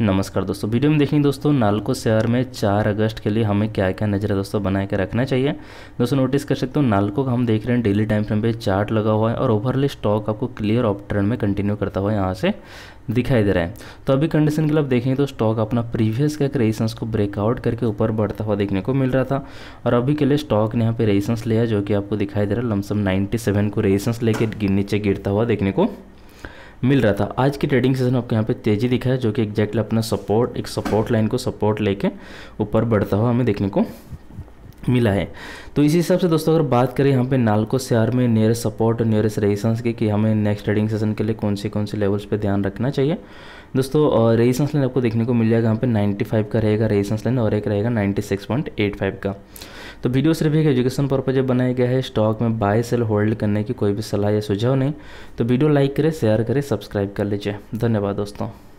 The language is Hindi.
नमस्कार दोस्तों वीडियो में देखेंगे दोस्तों नालको शहर में चार अगस्त के लिए हमें क्या क्या नजर दोस्तों बनाए के रखना चाहिए दोस्तों नोटिस कर सकते हो नालको का हम देख रहे हैं डेली टाइम फ्रेम पे चार्ट लगा हुआ है और ओवरली स्टॉक आपको क्लियर ऑफ ट्रेंड में कंटिन्यू करता हुआ यहाँ से दिखाई दे रहा है तो अभी कंडीशन के लिए आप देखेंगे तो स्टॉक अपना प्रीवियस एक रेजिस्टेंस को ब्रेकआउट करके ऊपर बढ़ता हुआ देखने को मिल रहा था और अभी के लिए स्टॉक ने यहाँ पे रेजिस्टेंस लिया जो कि आपको दिखाई दे रहा है लमसम 97 को रेजिस्टेंस लेके नीचे गिरता हुआ देखने को मिल रहा था आज की ट्रेडिंग सेशन आपको यहाँ पे तेज़ी दिखा है जो कि एग्जैक्टली अपना सपोर्ट एक सपोर्ट लाइन को सपोर्ट लेके ऊपर बढ़ता हुआ हमें देखने को मिला है तो इसी हिसाब से दोस्तों अगर बात करें यहाँ पे नालको शेयर में नियरेस्ट सपोर्ट और नियरेस्ट रेजिस्टेंस की कि हमें नेक्स्ट ट्रेडिंग सेशन के लिए कौन से कौन से लेवल्स पे ध्यान रखना चाहिए दोस्तों रेजिस्टेंस लाइन आपको देखने को मिल जाएगा यहाँ पे 95 का रहेगा रेजिस्टेंस लाइन और एक रहेगा 96.85 का तो वीडियो सिर्फ एक एजुकेशन पर्पज बनाया गया है स्टॉक में बाय सेल होल्ड करने की कोई भी सलाह या सुझाव नहीं तो वीडियो लाइक करें शेयर करें सब्सक्राइब कर लीजिए धन्यवाद दोस्तों